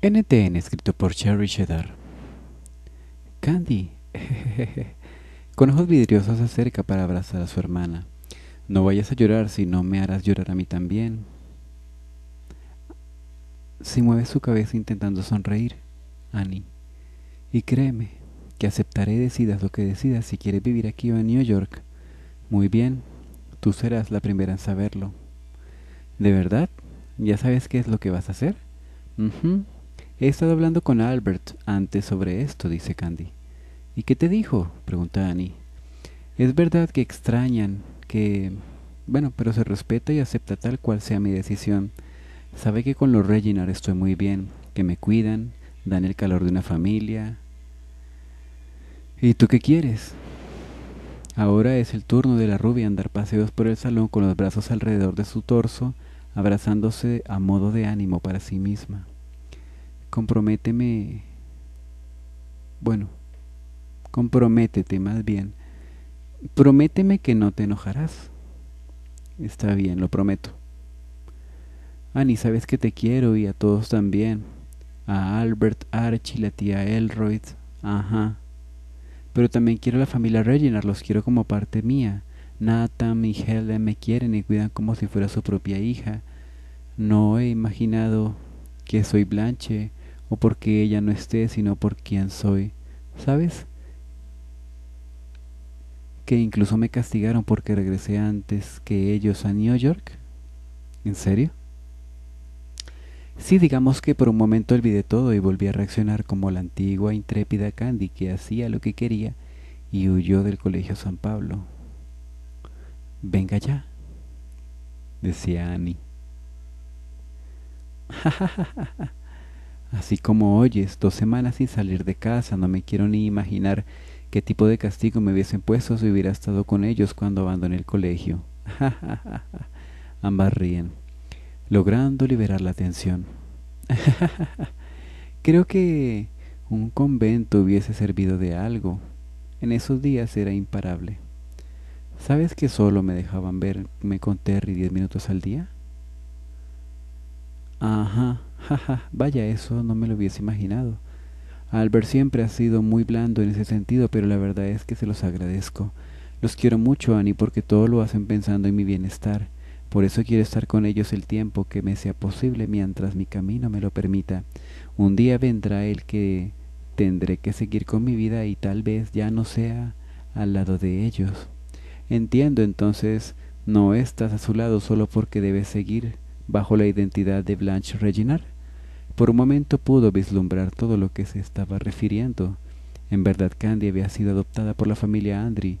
NTN escrito por Cherry Cheddar. Candy, con ojos vidriosos se acerca para abrazar a su hermana. No vayas a llorar si no me harás llorar a mí también. Si mueve su cabeza intentando sonreír, Annie. Y créeme que aceptaré decidas lo que decidas si quieres vivir aquí o en New York. Muy bien, tú serás la primera en saberlo. ¿De verdad? ¿Ya sabes qué es lo que vas a hacer? He estado hablando con Albert antes sobre esto, dice Candy. ¿Y qué te dijo? pregunta Annie. Es verdad que extrañan, que... Bueno, pero se respeta y acepta tal cual sea mi decisión. Sabe que con los Reginar estoy muy bien, que me cuidan, dan el calor de una familia. ¿Y tú qué quieres? Ahora es el turno de la rubia andar paseos por el salón con los brazos alrededor de su torso, abrazándose a modo de ánimo para sí misma comprométeme, bueno, comprométete más bien, prométeme que no te enojarás. Está bien, lo prometo. Ani, ah, sabes que te quiero y a todos también. A Albert, Archie, la tía Elroyd. Ajá. Pero también quiero a la familia Reginald, los quiero como parte mía. Nathan y Helen me quieren y cuidan como si fuera su propia hija. No he imaginado que soy Blanche o porque ella no esté, sino por quien soy. ¿Sabes? Que incluso me castigaron porque regresé antes que ellos a New York. ¿En serio? Sí, digamos que por un momento olvidé todo y volví a reaccionar como la antigua intrépida Candy que hacía lo que quería y huyó del colegio San Pablo. Venga ya, decía Annie. Así como oyes, dos semanas sin salir de casa, no me quiero ni imaginar qué tipo de castigo me hubiesen puesto si hubiera estado con ellos cuando abandoné el colegio. Ambas ríen, logrando liberar la tensión. Creo que un convento hubiese servido de algo. En esos días era imparable. ¿Sabes que solo me dejaban verme con Terry diez minutos al día? Ajá, vaya, eso no me lo hubiese imaginado. Albert siempre ha sido muy blando en ese sentido, pero la verdad es que se los agradezco. Los quiero mucho, Annie, porque todo lo hacen pensando en mi bienestar. Por eso quiero estar con ellos el tiempo que me sea posible mientras mi camino me lo permita. Un día vendrá el que tendré que seguir con mi vida y tal vez ya no sea al lado de ellos. Entiendo entonces, no estás a su lado solo porque debes seguir bajo la identidad de Blanche Reginald. Por un momento pudo vislumbrar todo lo que se estaba refiriendo. En verdad Candy había sido adoptada por la familia Andri,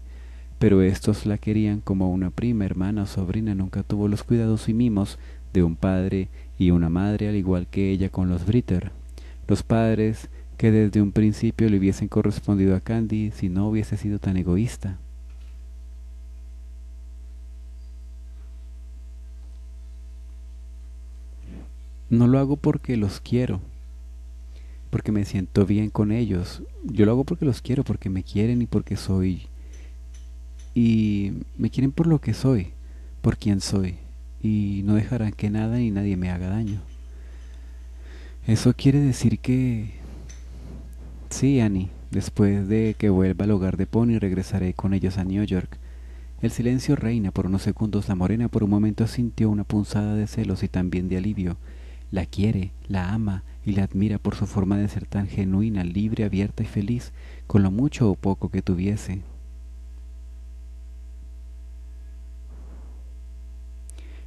pero estos la querían como una prima, hermana o sobrina. Nunca tuvo los cuidados y mimos de un padre y una madre al igual que ella con los Britter. Los padres que desde un principio le hubiesen correspondido a Candy si no hubiese sido tan egoísta. no lo hago porque los quiero, porque me siento bien con ellos. Yo lo hago porque los quiero, porque me quieren y porque soy. Y me quieren por lo que soy, por quien soy. Y no dejarán que nada ni nadie me haga daño. Eso quiere decir que... Sí, Annie, después de que vuelva al hogar de Pony regresaré con ellos a New York. El silencio reina por unos segundos. La morena por un momento sintió una punzada de celos y también de alivio la quiere, la ama y la admira por su forma de ser tan genuina, libre, abierta y feliz, con lo mucho o poco que tuviese.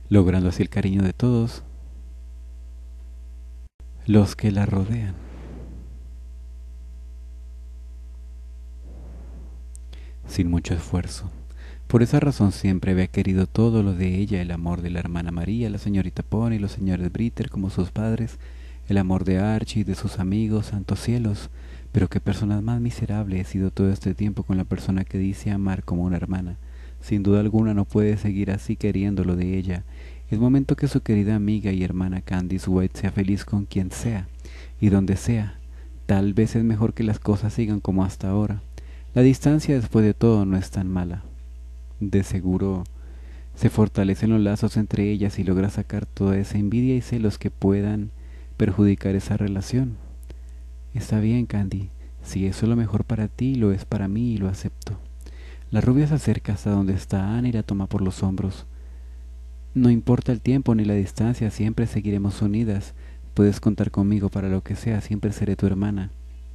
Logrando así el cariño de todos los que la rodean. Sin mucho esfuerzo. Por esa razón siempre había querido todo lo de ella, el amor de la hermana María, la señorita Pony, los señores Britter como sus padres, el amor de Archie y de sus amigos, santos cielos. Pero qué persona más miserable he sido todo este tiempo con la persona que dice amar como una hermana. Sin duda alguna no puede seguir así queriéndolo de ella. Es momento que su querida amiga y hermana Candice White sea feliz con quien sea y donde sea. Tal vez es mejor que las cosas sigan como hasta ahora. La distancia después de todo no es tan mala. De seguro se fortalecen los lazos entre ellas y logra sacar toda esa envidia y celos que puedan perjudicar esa relación. Está bien, Candy. Si eso es lo mejor para ti, lo es para mí y lo acepto. La rubia se acerca hasta donde está Anne y la toma por los hombros. No importa el tiempo ni la distancia, siempre seguiremos unidas. Puedes contar conmigo para lo que sea, siempre seré tu hermana.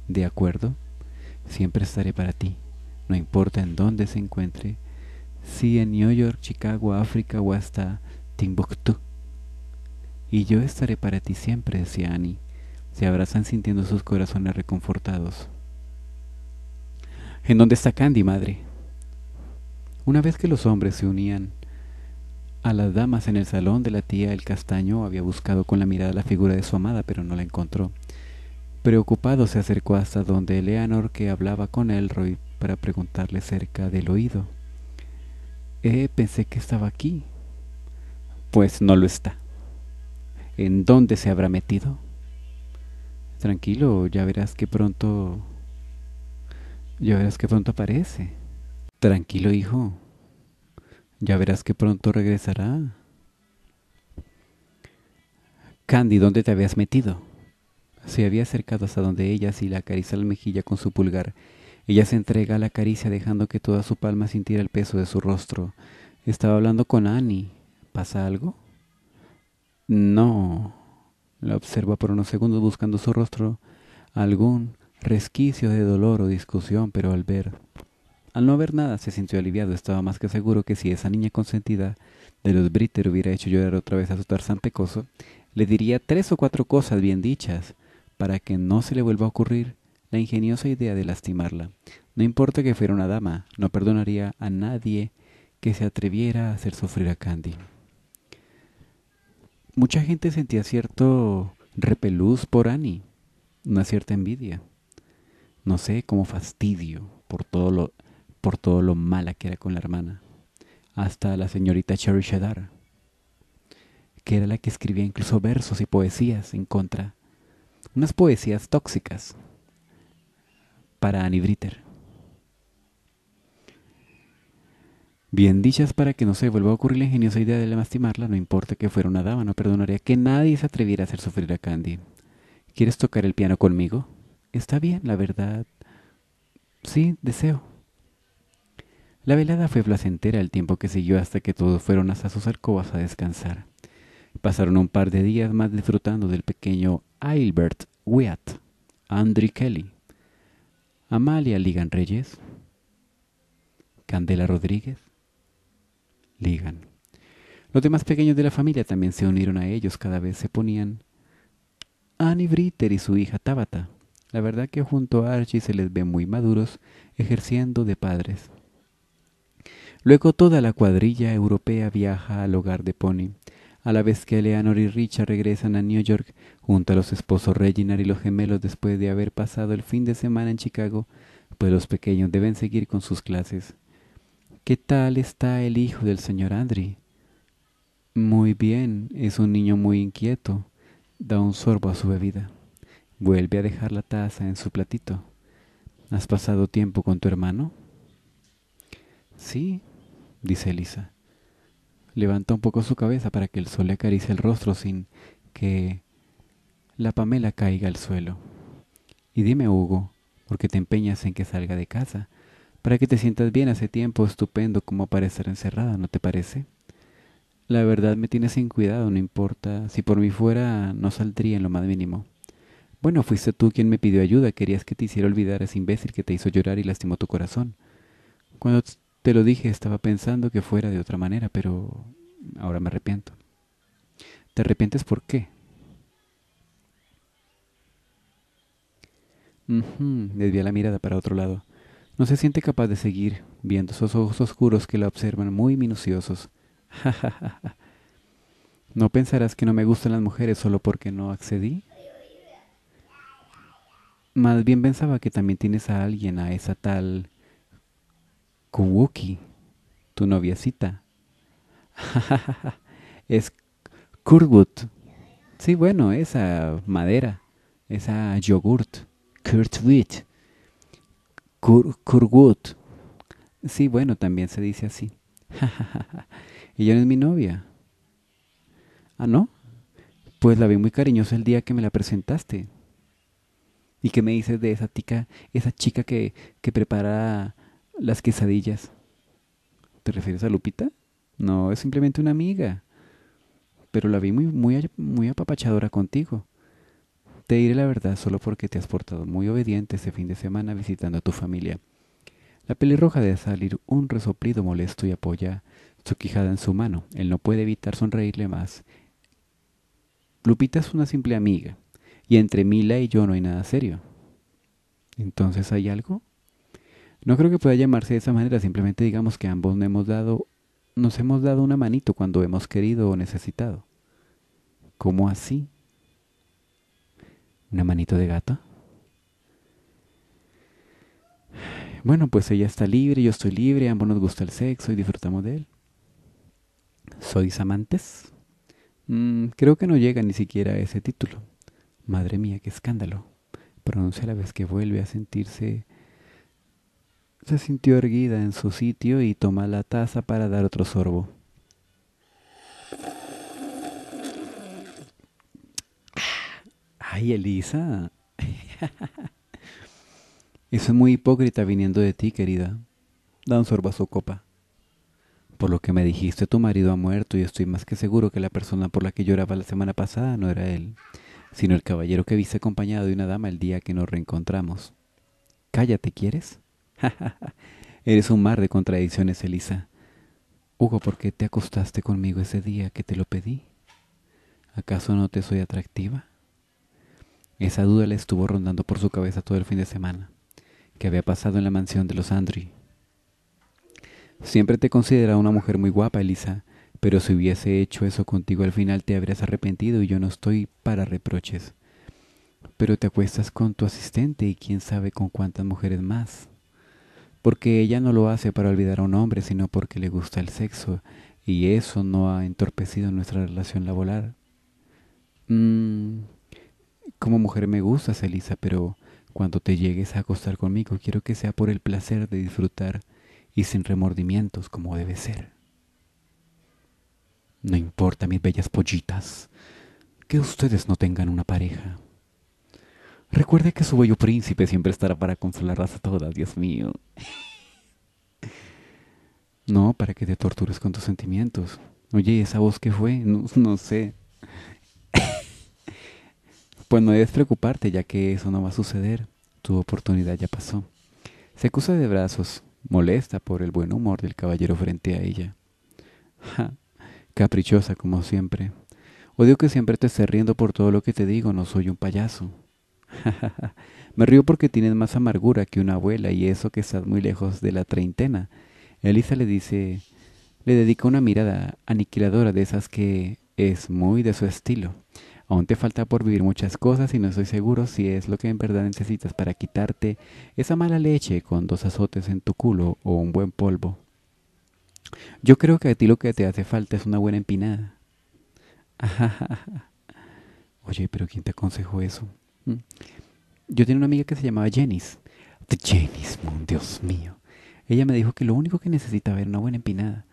¿De acuerdo? Siempre estaré para ti. No importa en dónde se encuentre sí en New York, Chicago, África o hasta Timbuktu. Y yo estaré para ti siempre, decía Annie. Se abrazan sintiendo sus corazones reconfortados. ¿En dónde está Candy, madre? Una vez que los hombres se unían a las damas en el salón de la tía, el castaño había buscado con la mirada la figura de su amada, pero no la encontró. Preocupado se acercó hasta donde Eleanor, que hablaba con Elroy, para preguntarle cerca del oído eh, pensé que estaba aquí. Pues no lo está. ¿En dónde se habrá metido? Tranquilo, ya verás que pronto... Ya verás que pronto aparece. Tranquilo, hijo. Ya verás que pronto regresará. Candy, ¿dónde te habías metido? Se había acercado hasta donde ella y la acarició la mejilla con su pulgar ella se entrega a la caricia dejando que toda su palma sintiera el peso de su rostro. Estaba hablando con Annie. ¿Pasa algo? No. La observa por unos segundos buscando su rostro algún resquicio de dolor o discusión, pero al ver... Al no ver nada se sintió aliviado. Estaba más que seguro que si esa niña consentida de los Britter hubiera hecho llorar otra vez a su Tarzán pecoso, le diría tres o cuatro cosas bien dichas para que no se le vuelva a ocurrir la ingeniosa idea de lastimarla. No importa que fuera una dama, no perdonaría a nadie que se atreviera a hacer sufrir a Candy. Mucha gente sentía cierto repeluz por Annie, una cierta envidia, no sé, como fastidio por todo lo, por todo lo mala que era con la hermana, hasta la señorita Cherry Shadar, que era la que escribía incluso versos y poesías en contra, unas poesías tóxicas para Britter. Bien dichas para que no se vuelva a ocurrir la ingeniosa idea de lastimarla, no importa que fuera una dama, no perdonaría que nadie se atreviera a hacer sufrir a Candy. ¿Quieres tocar el piano conmigo? Está bien, la verdad. Sí, deseo. La velada fue placentera el tiempo que siguió hasta que todos fueron hasta sus alcobas a descansar. Pasaron un par de días más disfrutando del pequeño Albert Wyatt, Andrew Kelly, Amalia Ligan Reyes, Candela Rodríguez, Ligan. Los demás pequeños de la familia también se unieron a ellos, cada vez se ponían Annie Britter y su hija Tabata. La verdad que junto a Archie se les ve muy maduros, ejerciendo de padres. Luego toda la cuadrilla europea viaja al hogar de Pony, a la vez que Eleanor y Richard regresan a New York junto a los esposos Reginald y los gemelos después de haber pasado el fin de semana en Chicago, pues los pequeños deben seguir con sus clases. ¿Qué tal está el hijo del señor Andri? Muy bien, es un niño muy inquieto. Da un sorbo a su bebida. Vuelve a dejar la taza en su platito. ¿Has pasado tiempo con tu hermano? Sí, dice Elisa. Levanta un poco su cabeza para que el sol le acaricie el rostro sin que la Pamela caiga al suelo. Y dime, Hugo, ¿por qué te empeñas en que salga de casa? Para que te sientas bien hace tiempo estupendo como para encerrada, ¿no te parece? La verdad me tiene sin cuidado, no importa. Si por mí fuera, no saldría en lo más mínimo. Bueno, fuiste tú quien me pidió ayuda. Querías que te hiciera olvidar a ese imbécil que te hizo llorar y lastimó tu corazón. Cuando te lo dije, estaba pensando que fuera de otra manera, pero ahora me arrepiento. ¿Te arrepientes por qué? Uh -huh, la mirada para otro lado. No se siente capaz de seguir viendo esos ojos oscuros que la observan muy minuciosos. ¿No pensarás que no me gustan las mujeres solo porque no accedí? Más bien pensaba que también tienes a alguien, a esa tal Kuwuki, tu noviecita. es Kurgut. Sí, bueno, esa madera, esa yogurt. Kurtwit. Kur Sí, bueno, también se dice así. Ella no es mi novia. Ah, ¿no? Pues la vi muy cariñosa el día que me la presentaste. ¿Y qué me dices de esa tica, esa chica que, que prepara las quesadillas. ¿Te refieres a Lupita? No, es simplemente una amiga. Pero la vi muy, muy, muy apapachadora contigo. Te diré la verdad solo porque te has portado muy obediente este fin de semana visitando a tu familia. La pelirroja deja salir un resoplido molesto y apoya su quijada en su mano. Él no puede evitar sonreírle más. Lupita es una simple amiga, y entre Mila y yo no hay nada serio. Entonces hay algo no creo que pueda llamarse de esa manera, simplemente digamos que ambos nos hemos dado, nos hemos dado una manito cuando hemos querido o necesitado. ¿Cómo así? ¿Una manito de gata? Bueno, pues ella está libre, yo estoy libre, ambos nos gusta el sexo y disfrutamos de él. ¿Sois amantes? Mm, creo que no llega ni siquiera a ese título. Madre mía, qué escándalo. Pronuncia la vez que vuelve a sentirse se sintió erguida en su sitio y toma la taza para dar otro sorbo. ¡Ay, Elisa! Eso es muy hipócrita viniendo de ti, querida. Da un sorbo a su copa. Por lo que me dijiste, tu marido ha muerto y estoy más que seguro que la persona por la que lloraba la semana pasada no era él, sino el caballero que viste acompañado de una dama el día que nos reencontramos. Cállate, ¿quieres? Eres un mar de contradicciones, Elisa. Hugo, ¿por qué te acostaste conmigo ese día que te lo pedí? ¿Acaso no te soy atractiva? Esa duda le estuvo rondando por su cabeza todo el fin de semana, que había pasado en la mansión de los Andri. Siempre te considera una mujer muy guapa, Elisa, pero si hubiese hecho eso contigo al final te habrías arrepentido y yo no estoy para reproches. Pero te acuestas con tu asistente y quién sabe con cuántas mujeres más porque ella no lo hace para olvidar a un hombre, sino porque le gusta el sexo, y eso no ha entorpecido nuestra relación laboral. Mm, como mujer me gustas, Elisa, pero cuando te llegues a acostar conmigo, quiero que sea por el placer de disfrutar y sin remordimientos como debe ser. No importa, mis bellas pollitas, que ustedes no tengan una pareja. Recuerde que su bello príncipe siempre estará para consolarlas a todas, Dios mío. No, para que te tortures con tus sentimientos. Oye, ¿esa voz qué fue? No, sé. pues no debes preocuparte, ya que eso no va a suceder. Tu oportunidad ya pasó. Se acusa de brazos, molesta por el buen humor del caballero frente a ella. caprichosa como siempre. Odio que siempre te esté riendo por todo lo que te digo, no soy un payaso. Me río porque tienes más amargura que una abuela y eso que estás muy lejos de la treintena. Elisa le dice, le dedica una mirada aniquiladora de esas que es muy de su estilo. Aún te falta por vivir muchas cosas y no estoy seguro si es lo que en verdad necesitas para quitarte esa mala leche con dos azotes en tu culo o un buen polvo. Yo creo que a ti lo que te hace falta es una buena empinada. Oye, pero ¿quién te aconsejó eso? Yo tenía una amiga que se llamaba Jenis. Jenis, Dios mío. Ella me dijo que lo único que necesitaba era una buena empinada.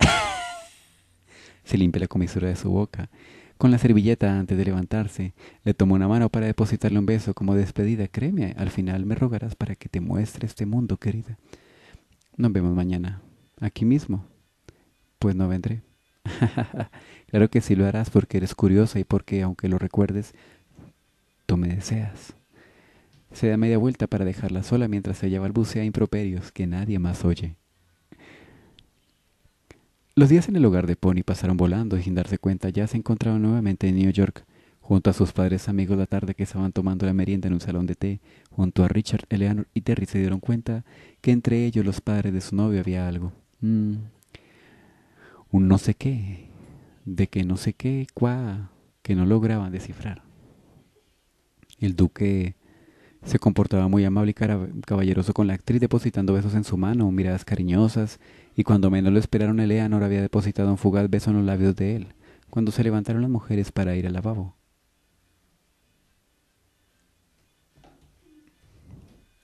se limpia la comisura de su boca. Con la servilleta antes de levantarse, le tomó una mano para depositarle un beso como despedida. Créeme, al final me rogarás para que te muestre este mundo, querida. Nos vemos mañana, aquí mismo. Pues no vendré. claro que sí lo harás porque eres curiosa y porque, aunque lo recuerdes, tú me deseas. Se da media vuelta para dejarla sola mientras ella balbucea improperios que nadie más oye. Los días en el hogar de Pony pasaron volando y sin darse cuenta ya se encontraron nuevamente en New York, junto a sus padres amigos la tarde que estaban tomando la merienda en un salón de té, junto a Richard, Eleanor y Terry se dieron cuenta que entre ellos los padres de su novio había algo. Mm. Un no sé qué, de que no sé qué, cuá, que no lograban descifrar. El duque se comportaba muy amable y caballeroso con la actriz, depositando besos en su mano, miradas cariñosas, y cuando menos lo esperaron, Eleanor había depositado un fugaz beso en los labios de él, cuando se levantaron las mujeres para ir al lavabo.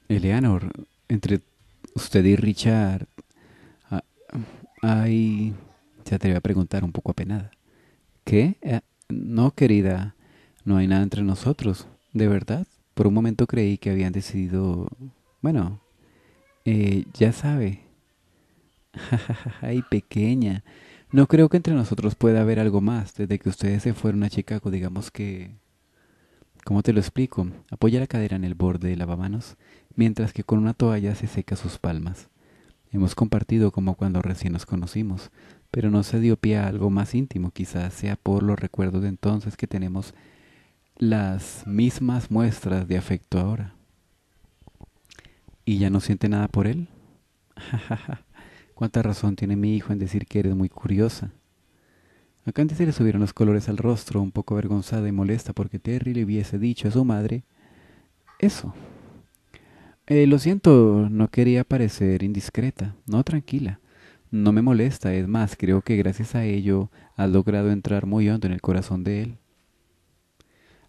Eleanor, entre usted y Richard... Ah, ay... te voy a preguntar un poco apenada. ¿Qué? Eh, no, querida, no hay nada entre nosotros. ¿De verdad? Por un momento creí que habían decidido... Bueno, eh, ya sabe. Ay, pequeña. No creo que entre nosotros pueda haber algo más. Desde que ustedes se fueron a Chicago, digamos que... ¿Cómo te lo explico? Apoya la cadera en el borde de lavamanos, mientras que con una toalla se seca sus palmas. Hemos compartido como cuando recién nos conocimos, pero no se dio pie a algo más íntimo, quizás sea por los recuerdos de entonces que tenemos las mismas muestras de afecto ahora. ¿Y ya no siente nada por él? ¿Cuánta razón tiene mi hijo en decir que eres muy curiosa? Acá antes se le subieron los colores al rostro, un poco avergonzada y molesta porque Terry le hubiese dicho a su madre eso. Eh, lo siento, no quería parecer indiscreta. No, tranquila. No me molesta, es más, creo que gracias a ello has logrado entrar muy hondo en el corazón de él.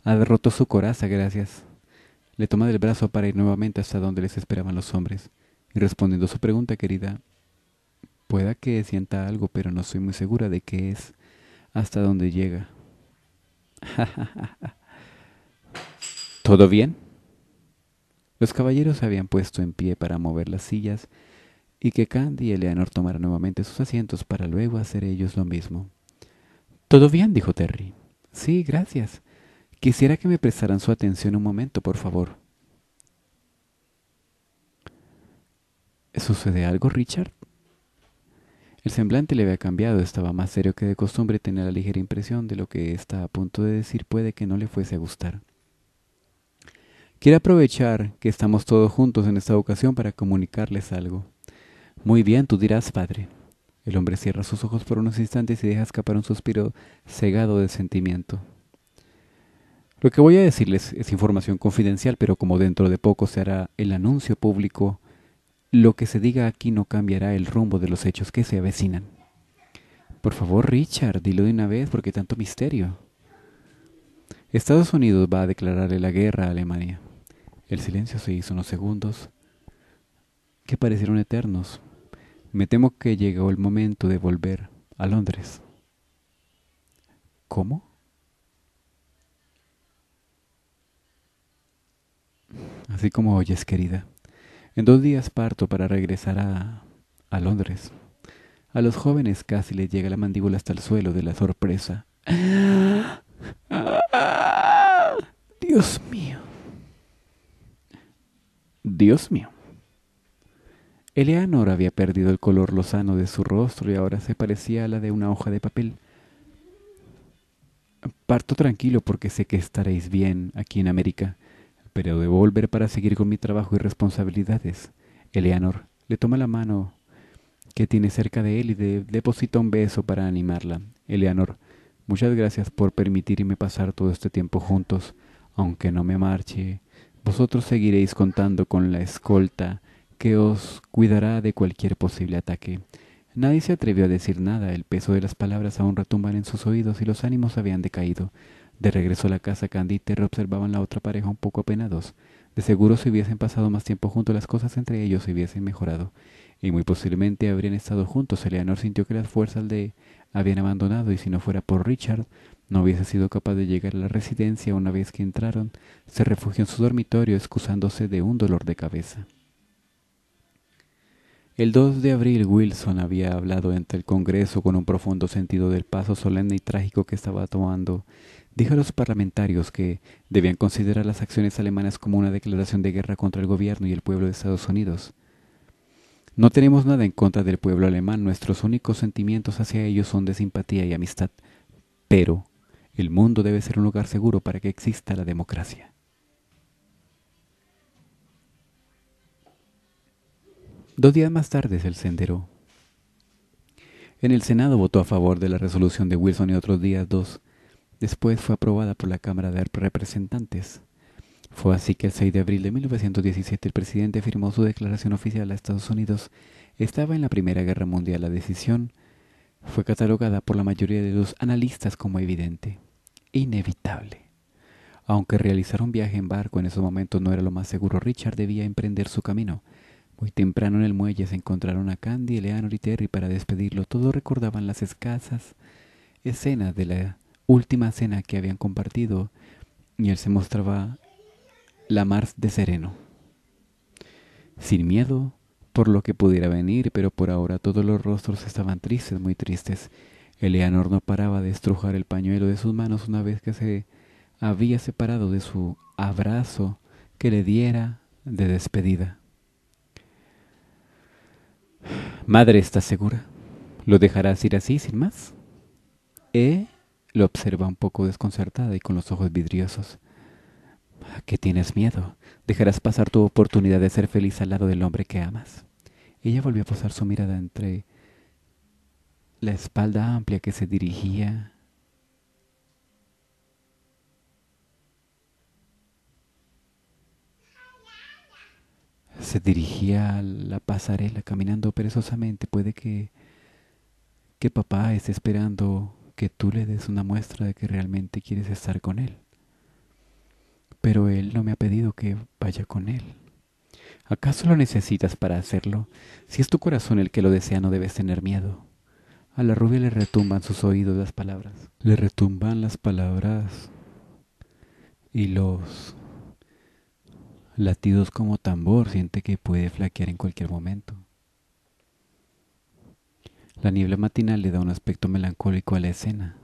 —Ha derrotó su coraza, gracias. Le toma del brazo para ir nuevamente hasta donde les esperaban los hombres. Y respondiendo su pregunta, querida, pueda que sienta algo, pero no soy muy segura de qué es hasta dónde llega. ¿Todo bien? Los caballeros se habían puesto en pie para mover las sillas y que Candy y Eleanor tomaran nuevamente sus asientos para luego hacer ellos lo mismo. Todo bien, dijo Terry. Sí, gracias. Quisiera que me prestaran su atención un momento, por favor. ¿Sucede algo, Richard? El semblante le había cambiado, estaba más serio que de costumbre y tenía la ligera impresión de lo que está a punto de decir puede que no le fuese a gustar. Quiero aprovechar que estamos todos juntos en esta ocasión para comunicarles algo. Muy bien, tú dirás, padre. El hombre cierra sus ojos por unos instantes y deja escapar un suspiro cegado de sentimiento. Lo que voy a decirles es información confidencial, pero como dentro de poco se hará el anuncio público, lo que se diga aquí no cambiará el rumbo de los hechos que se avecinan. Por favor, Richard, dilo de una vez porque tanto misterio. Estados Unidos va a declararle la guerra a Alemania. El silencio se hizo unos segundos que parecieron eternos. Me temo que llegó el momento de volver a Londres. ¿Cómo? así como oyes, querida. En dos días parto para regresar a, a Londres. A los jóvenes casi les llega la mandíbula hasta el suelo de la sorpresa. Dios mío. Dios mío. Eleanor había perdido el color lozano de su rostro y ahora se parecía a la de una hoja de papel. Parto tranquilo porque sé que estaréis bien aquí en América pero debo volver para seguir con mi trabajo y responsabilidades. Eleanor le toma la mano que tiene cerca de él y le deposita un beso para animarla. Eleanor, muchas gracias por permitirme pasar todo este tiempo juntos. Aunque no me marche, vosotros seguiréis contando con la escolta que os cuidará de cualquier posible ataque. Nadie se atrevió a decir nada, el peso de las palabras aún retumban en sus oídos y los ánimos habían decaído. De regreso a la casa, Candy y Terry observaban la otra pareja un poco apenados. De seguro si hubiesen pasado más tiempo juntos las cosas entre ellos se hubiesen mejorado, y muy posiblemente habrían estado juntos. Eleanor sintió que las fuerzas de habían abandonado, y si no fuera por Richard, no hubiese sido capaz de llegar a la residencia una vez que entraron. Se refugió en su dormitorio excusándose de un dolor de cabeza. El 2 de abril Wilson había hablado ante el Congreso con un profundo sentido del paso solemne y trágico que estaba tomando dijo a los parlamentarios que debían considerar las acciones alemanas como una declaración de guerra contra el gobierno y el pueblo de Estados Unidos. No tenemos nada en contra del pueblo alemán, nuestros únicos sentimientos hacia ellos son de simpatía y amistad, pero el mundo debe ser un lugar seguro para que exista la democracia. Dos días más tarde el sendero. En el Senado votó a favor de la resolución de Wilson y otros días dos Después fue aprobada por la Cámara de Representantes. Fue así que el 6 de abril de 1917 el presidente firmó su declaración oficial a Estados Unidos. Estaba en la Primera Guerra Mundial. La decisión fue catalogada por la mayoría de los analistas como evidente, inevitable. Aunque realizar un viaje en barco en esos momentos no era lo más seguro, Richard debía emprender su camino. Muy temprano en el muelle se encontraron a Candy, Eleanor y Terry para despedirlo. Todos recordaban las escasas escenas de la última cena que habían compartido y él se mostraba la mar de sereno, sin miedo por lo que pudiera venir, pero por ahora todos los rostros estaban tristes, muy tristes. Eleanor no paraba de estrujar el pañuelo de sus manos una vez que se había separado de su abrazo que le diera de despedida. Madre, ¿estás segura? ¿Lo dejarás ir así, sin más? ¿Eh? Lo observa un poco desconcertada y con los ojos vidriosos. ¿A qué tienes miedo? Dejarás pasar tu oportunidad de ser feliz al lado del hombre que amas. Ella volvió a posar su mirada entre la espalda amplia que se dirigía se dirigía a la pasarela caminando perezosamente. Puede que, que papá esté esperando que tú le des una muestra de que realmente quieres estar con Él. Pero Él no me ha pedido que vaya con Él. ¿Acaso lo necesitas para hacerlo? Si es tu corazón el que lo desea, no debes tener miedo. A la rubia le retumban sus oídos las palabras. Le retumban las palabras y los latidos como tambor. Siente que puede flaquear en cualquier momento. La niebla matinal le da un aspecto melancólico a la escena.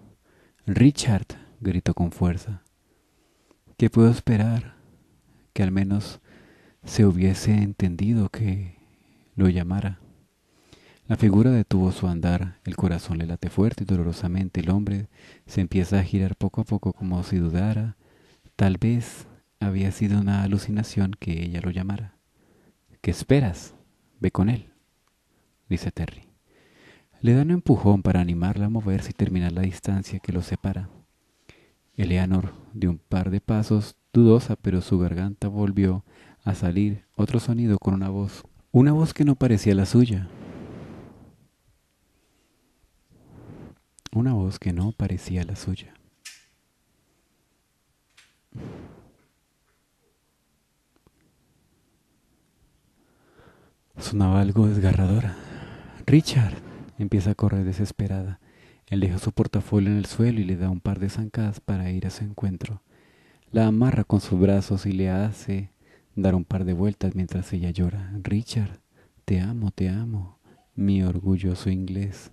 Richard, gritó con fuerza. ¿Qué puedo esperar? Que al menos se hubiese entendido que lo llamara. La figura detuvo su andar, el corazón le late fuerte y dolorosamente, el hombre se empieza a girar poco a poco como si dudara. Tal vez había sido una alucinación que ella lo llamara. ¿Qué esperas? Ve con él, dice Terry le da un empujón para animarla a moverse y terminar la distancia que los separa. Eleanor dio un par de pasos, dudosa, pero su garganta volvió a salir otro sonido con una voz, una voz que no parecía la suya. Una voz que no parecía la suya. Sonaba algo desgarradora. Richard. Empieza a correr desesperada. Él deja su portafolio en el suelo y le da un par de zancadas para ir a su encuentro. La amarra con sus brazos y le hace dar un par de vueltas mientras ella llora. Richard, te amo, te amo, mi orgulloso inglés.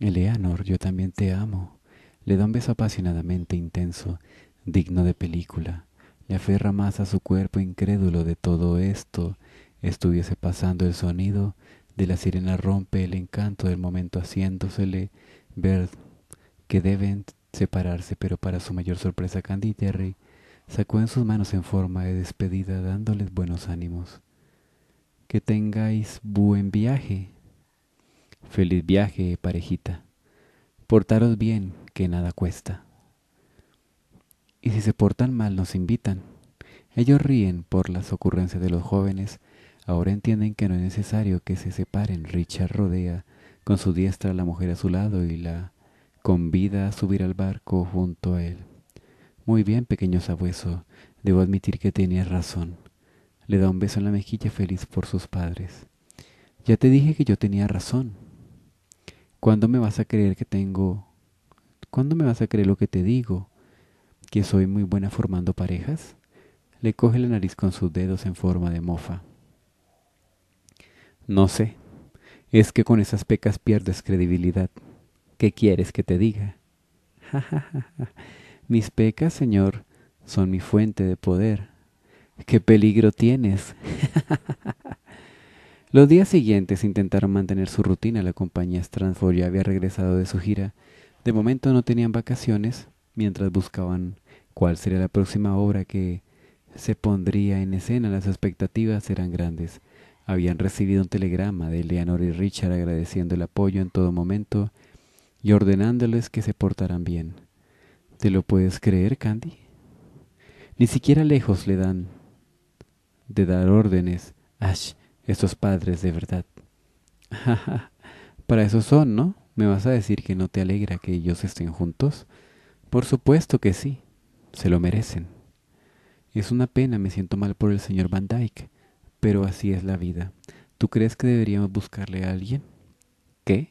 Eleanor, yo también te amo. Le da un beso apasionadamente intenso, digno de película. Le aferra más a su cuerpo incrédulo de todo esto. Estuviese pasando el sonido de la sirena rompe el encanto del momento haciéndosele ver que deben separarse, pero para su mayor sorpresa Candy Terry sacó en sus manos en forma de despedida dándoles buenos ánimos. Que tengáis buen viaje. Feliz viaje, parejita. Portaros bien, que nada cuesta. Y si se portan mal, nos invitan. Ellos ríen por las ocurrencias de los jóvenes Ahora entienden que no es necesario que se separen. Richard rodea con su diestra a la mujer a su lado y la convida a subir al barco junto a él. Muy bien, pequeño sabueso, debo admitir que tenías razón. Le da un beso en la mejilla feliz por sus padres. Ya te dije que yo tenía razón. ¿Cuándo me vas a creer que tengo... ¿Cuándo me vas a creer lo que te digo? ¿Que soy muy buena formando parejas? Le coge la nariz con sus dedos en forma de mofa. No sé. Es que con esas pecas pierdes credibilidad. ¿Qué quieres que te diga? Mis pecas, Señor, son mi fuente de poder. ¿Qué peligro tienes? Los días siguientes intentaron mantener su rutina. La compañía Stanford ya había regresado de su gira. De momento no tenían vacaciones mientras buscaban cuál sería la próxima obra que se pondría en escena. Las expectativas eran grandes. Habían recibido un telegrama de Eleanor y Richard agradeciendo el apoyo en todo momento y ordenándoles que se portaran bien. ¿Te lo puedes creer, Candy? Ni siquiera lejos le dan de dar órdenes. a estos padres de verdad. Para eso son, ¿no? ¿Me vas a decir que no te alegra que ellos estén juntos? Por supuesto que sí. Se lo merecen. Es una pena, me siento mal por el señor Van Dyke. Pero así es la vida. ¿Tú crees que deberíamos buscarle a alguien? ¿Qué?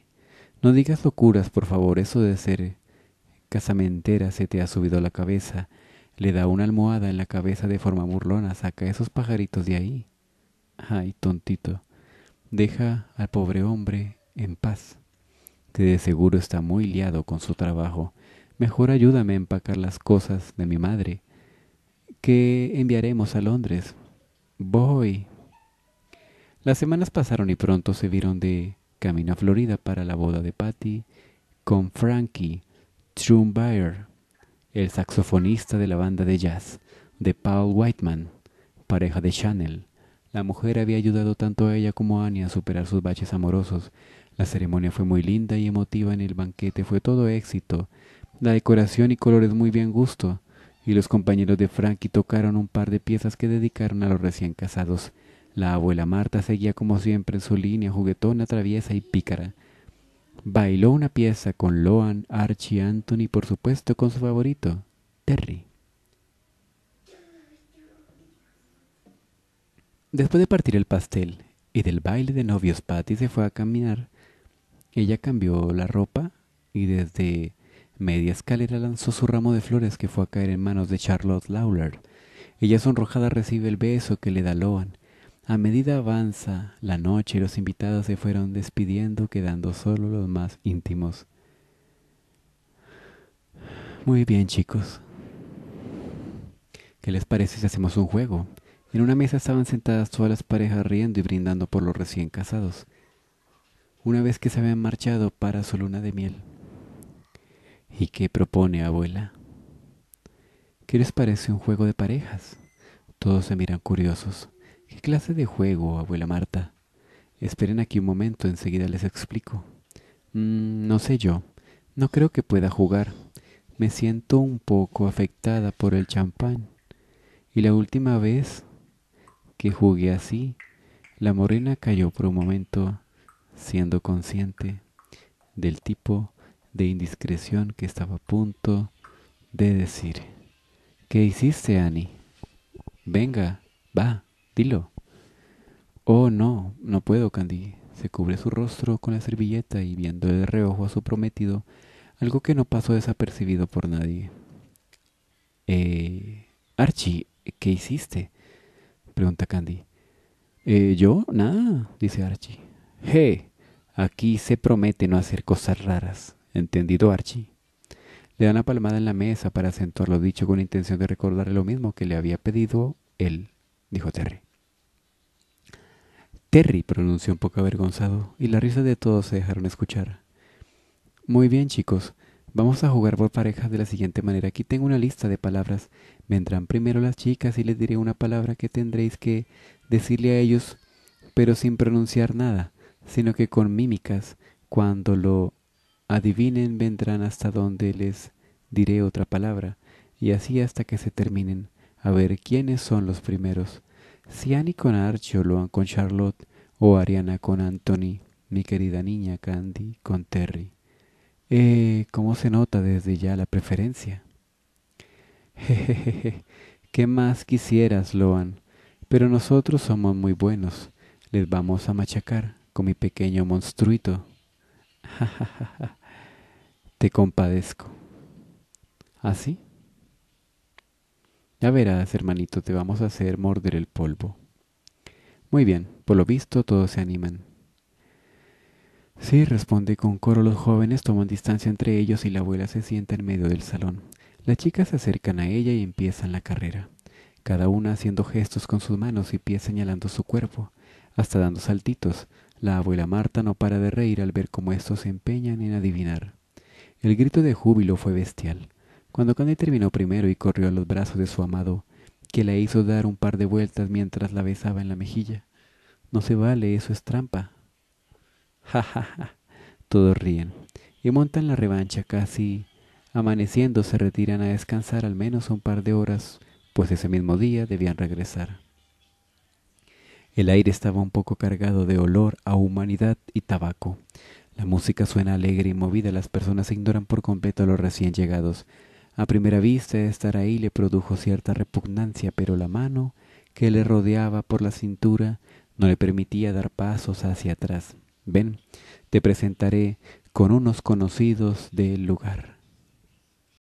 No digas locuras, por favor, eso de ser casamentera se te ha subido a la cabeza. Le da una almohada en la cabeza de forma burlona, saca esos pajaritos de ahí. Ay, tontito. Deja al pobre hombre en paz, que de seguro está muy liado con su trabajo. Mejor ayúdame a empacar las cosas de mi madre. ¿Qué enviaremos a Londres? Voy, las semanas pasaron y pronto se vieron de camino a Florida para la boda de Patty con Frankie Trumbauer, el saxofonista de la banda de jazz de Paul Whiteman, pareja de Chanel. La mujer había ayudado tanto a ella como a Annie a superar sus baches amorosos. La ceremonia fue muy linda y emotiva en el banquete, fue todo éxito. La decoración y colores muy bien gusto, y los compañeros de Frankie tocaron un par de piezas que dedicaron a los recién casados. La abuela Marta seguía como siempre en su línea, juguetona, traviesa y pícara. Bailó una pieza con Loan, Archie, Anthony y por supuesto con su favorito, Terry. Después de partir el pastel y del baile de novios, Patty se fue a caminar. Ella cambió la ropa y desde media escalera lanzó su ramo de flores que fue a caer en manos de Charlotte Lawler. Ella sonrojada recibe el beso que le da Loan. A medida avanza la noche los invitados se fueron despidiendo, quedando solo los más íntimos. Muy bien, chicos. ¿Qué les parece si hacemos un juego? En una mesa estaban sentadas todas las parejas riendo y brindando por los recién casados, una vez que se habían marchado para su luna de miel. ¿Y qué propone, abuela? ¿Qué les parece un juego de parejas? Todos se miran curiosos clase de juego, abuela Marta? Esperen aquí un momento, enseguida les explico. Mm, no sé yo. No creo que pueda jugar. Me siento un poco afectada por el champán. Y la última vez que jugué así, la morena cayó por un momento, siendo consciente del tipo de indiscreción que estaba a punto de decir. ¿Qué hiciste, Annie? Venga, va. Oh, no, no puedo, Candy. Se cubre su rostro con la servilleta y viendo de reojo a su prometido, algo que no pasó desapercibido por nadie. Eh, Archie, ¿qué hiciste? pregunta Candy. Eh, ¿Yo? Nada, dice Archie. ¡Hey! Aquí se promete no hacer cosas raras. ¿Entendido, Archie? Le da una palmada en la mesa para acentuar lo dicho con intención de recordarle lo mismo que le había pedido él, dijo Terry. Terry pronunció un poco avergonzado y las risas de todos se dejaron escuchar. Muy bien, chicos. Vamos a jugar por parejas de la siguiente manera. Aquí tengo una lista de palabras. Vendrán primero las chicas y les diré una palabra que tendréis que decirle a ellos, pero sin pronunciar nada, sino que con mímicas. Cuando lo adivinen vendrán hasta donde les diré otra palabra, y así hasta que se terminen. A ver quiénes son los primeros. Annie con Archie o con Charlotte o Ariana con Anthony, mi querida niña Candy con Terry. Eh, ¿cómo se nota desde ya la preferencia? Jejeje, ¿qué más quisieras, Loan? Pero nosotros somos muy buenos. Les vamos a machacar con mi pequeño monstruito. Te compadezco. ¿Así? ¿Ah, sí. Ya verás, hermanito, te vamos a hacer morder el polvo. Muy bien, por lo visto todos se animan. Sí, responde con coro los jóvenes, toman distancia entre ellos y la abuela se sienta en medio del salón. Las chicas se acercan a ella y empiezan la carrera, cada una haciendo gestos con sus manos y pies señalando su cuerpo, hasta dando saltitos. La abuela Marta no para de reír al ver cómo estos se empeñan en adivinar. El grito de júbilo fue bestial. Cuando Candy terminó primero y corrió a los brazos de su amado, que la hizo dar un par de vueltas mientras la besaba en la mejilla. No se vale, eso es trampa. Ja, ja, ja. Todos ríen y montan la revancha casi amaneciendo se retiran a descansar al menos un par de horas, pues ese mismo día debían regresar. El aire estaba un poco cargado de olor a humanidad y tabaco. La música suena alegre y movida, las personas ignoran por completo a los recién llegados, a primera vista estar ahí le produjo cierta repugnancia, pero la mano que le rodeaba por la cintura no le permitía dar pasos hacia atrás. Ven, te presentaré con unos conocidos del lugar.